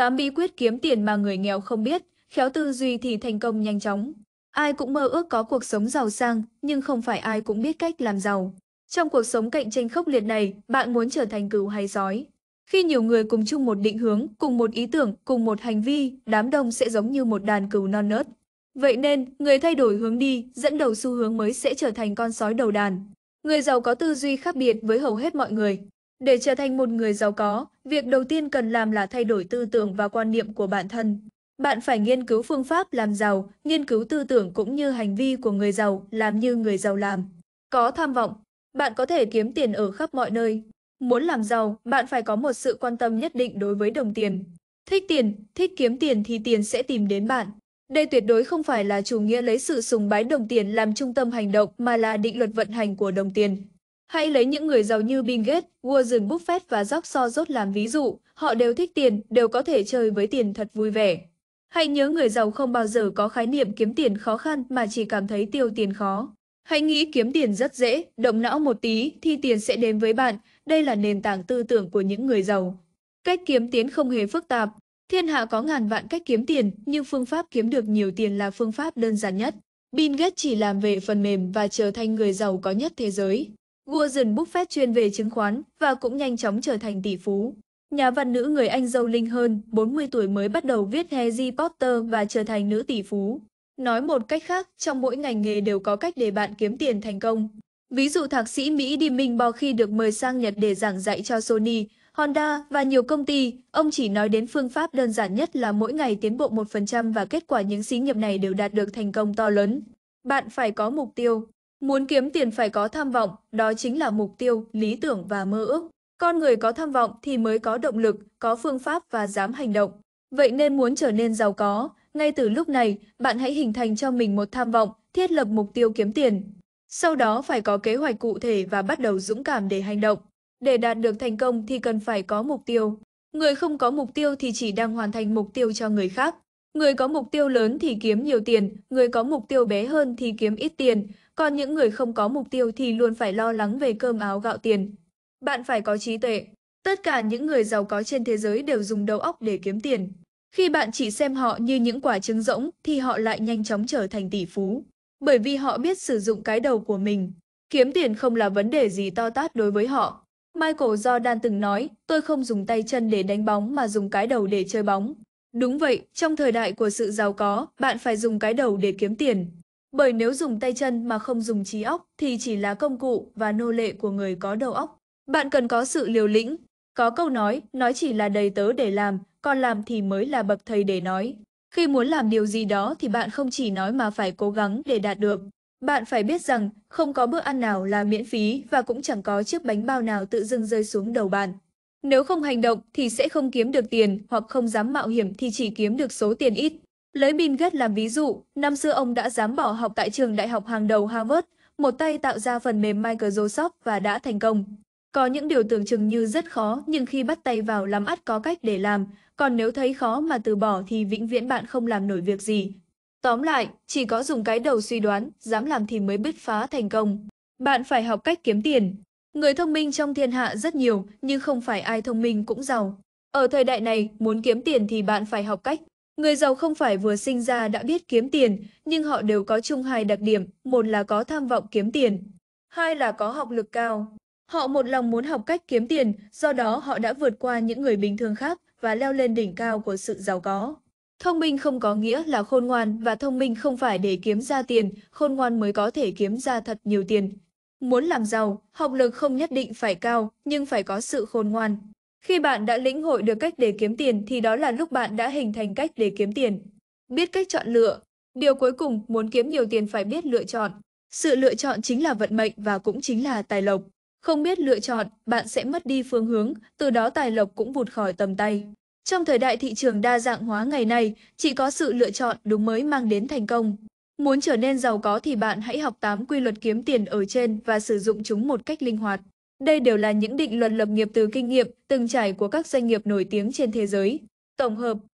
8 bí quyết kiếm tiền mà người nghèo không biết, khéo tư duy thì thành công nhanh chóng. Ai cũng mơ ước có cuộc sống giàu sang, nhưng không phải ai cũng biết cách làm giàu. Trong cuộc sống cạnh tranh khốc liệt này, bạn muốn trở thành cừu hay sói? Khi nhiều người cùng chung một định hướng, cùng một ý tưởng, cùng một hành vi, đám đông sẽ giống như một đàn cừu non nớt. Vậy nên, người thay đổi hướng đi, dẫn đầu xu hướng mới sẽ trở thành con sói đầu đàn. Người giàu có tư duy khác biệt với hầu hết mọi người, để trở thành một người giàu có, việc đầu tiên cần làm là thay đổi tư tưởng và quan niệm của bản thân. Bạn phải nghiên cứu phương pháp làm giàu, nghiên cứu tư tưởng cũng như hành vi của người giàu, làm như người giàu làm. Có tham vọng, bạn có thể kiếm tiền ở khắp mọi nơi. Muốn làm giàu, bạn phải có một sự quan tâm nhất định đối với đồng tiền. Thích tiền, thích kiếm tiền thì tiền sẽ tìm đến bạn. Đây tuyệt đối không phải là chủ nghĩa lấy sự sùng bái đồng tiền làm trung tâm hành động mà là định luật vận hành của đồng tiền. Hãy lấy những người giàu như Bill Gates, Warren Buffett và Jack Soros làm ví dụ, họ đều thích tiền, đều có thể chơi với tiền thật vui vẻ. Hãy nhớ người giàu không bao giờ có khái niệm kiếm tiền khó khăn mà chỉ cảm thấy tiêu tiền khó. Hãy nghĩ kiếm tiền rất dễ, động não một tí thì tiền sẽ đến với bạn, đây là nền tảng tư tưởng của những người giàu. Cách kiếm tiền không hề phức tạp, thiên hạ có ngàn vạn cách kiếm tiền, nhưng phương pháp kiếm được nhiều tiền là phương pháp đơn giản nhất. Bill Gates chỉ làm về phần mềm và trở thành người giàu có nhất thế giới. Warren Buffett chuyên về chứng khoán và cũng nhanh chóng trở thành tỷ phú. Nhà văn nữ người Anh giàu linh hơn, 40 tuổi mới bắt đầu viết Harry Potter và trở thành nữ tỷ phú. Nói một cách khác, trong mỗi ngành nghề đều có cách để bạn kiếm tiền thành công. Ví dụ thạc sĩ Mỹ đi Minh Bao khi được mời sang Nhật để giảng dạy cho Sony, Honda và nhiều công ty, ông chỉ nói đến phương pháp đơn giản nhất là mỗi ngày tiến bộ 1% và kết quả những xí nghiệp này đều đạt được thành công to lớn. Bạn phải có mục tiêu, Muốn kiếm tiền phải có tham vọng, đó chính là mục tiêu, lý tưởng và mơ ước. Con người có tham vọng thì mới có động lực, có phương pháp và dám hành động. Vậy nên muốn trở nên giàu có, ngay từ lúc này, bạn hãy hình thành cho mình một tham vọng, thiết lập mục tiêu kiếm tiền. Sau đó phải có kế hoạch cụ thể và bắt đầu dũng cảm để hành động. Để đạt được thành công thì cần phải có mục tiêu. Người không có mục tiêu thì chỉ đang hoàn thành mục tiêu cho người khác. Người có mục tiêu lớn thì kiếm nhiều tiền, người có mục tiêu bé hơn thì kiếm ít tiền, còn những người không có mục tiêu thì luôn phải lo lắng về cơm áo gạo tiền. Bạn phải có trí tuệ. Tất cả những người giàu có trên thế giới đều dùng đầu óc để kiếm tiền. Khi bạn chỉ xem họ như những quả trứng rỗng thì họ lại nhanh chóng trở thành tỷ phú, bởi vì họ biết sử dụng cái đầu của mình. Kiếm tiền không là vấn đề gì to tát đối với họ. Michael Jordan từng nói, tôi không dùng tay chân để đánh bóng mà dùng cái đầu để chơi bóng. Đúng vậy, trong thời đại của sự giàu có, bạn phải dùng cái đầu để kiếm tiền. Bởi nếu dùng tay chân mà không dùng trí óc thì chỉ là công cụ và nô lệ của người có đầu óc. Bạn cần có sự liều lĩnh. Có câu nói, nói chỉ là đầy tớ để làm, còn làm thì mới là bậc thầy để nói. Khi muốn làm điều gì đó thì bạn không chỉ nói mà phải cố gắng để đạt được. Bạn phải biết rằng không có bữa ăn nào là miễn phí và cũng chẳng có chiếc bánh bao nào tự dưng rơi xuống đầu bạn. Nếu không hành động thì sẽ không kiếm được tiền hoặc không dám mạo hiểm thì chỉ kiếm được số tiền ít. Lấy Bill Gates làm ví dụ, năm xưa ông đã dám bỏ học tại trường đại học hàng đầu Harvard, một tay tạo ra phần mềm Microsoft và đã thành công. Có những điều tưởng chừng như rất khó nhưng khi bắt tay vào làm ắt có cách để làm, còn nếu thấy khó mà từ bỏ thì vĩnh viễn bạn không làm nổi việc gì. Tóm lại, chỉ có dùng cái đầu suy đoán, dám làm thì mới bứt phá thành công. Bạn phải học cách kiếm tiền. Người thông minh trong thiên hạ rất nhiều, nhưng không phải ai thông minh cũng giàu. Ở thời đại này, muốn kiếm tiền thì bạn phải học cách. Người giàu không phải vừa sinh ra đã biết kiếm tiền, nhưng họ đều có chung hai đặc điểm, một là có tham vọng kiếm tiền, hai là có học lực cao. Họ một lòng muốn học cách kiếm tiền, do đó họ đã vượt qua những người bình thường khác và leo lên đỉnh cao của sự giàu có. Thông minh không có nghĩa là khôn ngoan và thông minh không phải để kiếm ra tiền, khôn ngoan mới có thể kiếm ra thật nhiều tiền, Muốn làm giàu, học lực không nhất định phải cao, nhưng phải có sự khôn ngoan. Khi bạn đã lĩnh hội được cách để kiếm tiền thì đó là lúc bạn đã hình thành cách để kiếm tiền. Biết cách chọn lựa. Điều cuối cùng, muốn kiếm nhiều tiền phải biết lựa chọn. Sự lựa chọn chính là vận mệnh và cũng chính là tài lộc. Không biết lựa chọn, bạn sẽ mất đi phương hướng, từ đó tài lộc cũng vụt khỏi tầm tay. Trong thời đại thị trường đa dạng hóa ngày nay, chỉ có sự lựa chọn đúng mới mang đến thành công. Muốn trở nên giàu có thì bạn hãy học 8 quy luật kiếm tiền ở trên và sử dụng chúng một cách linh hoạt. Đây đều là những định luật lập nghiệp từ kinh nghiệm, từng trải của các doanh nghiệp nổi tiếng trên thế giới. Tổng hợp,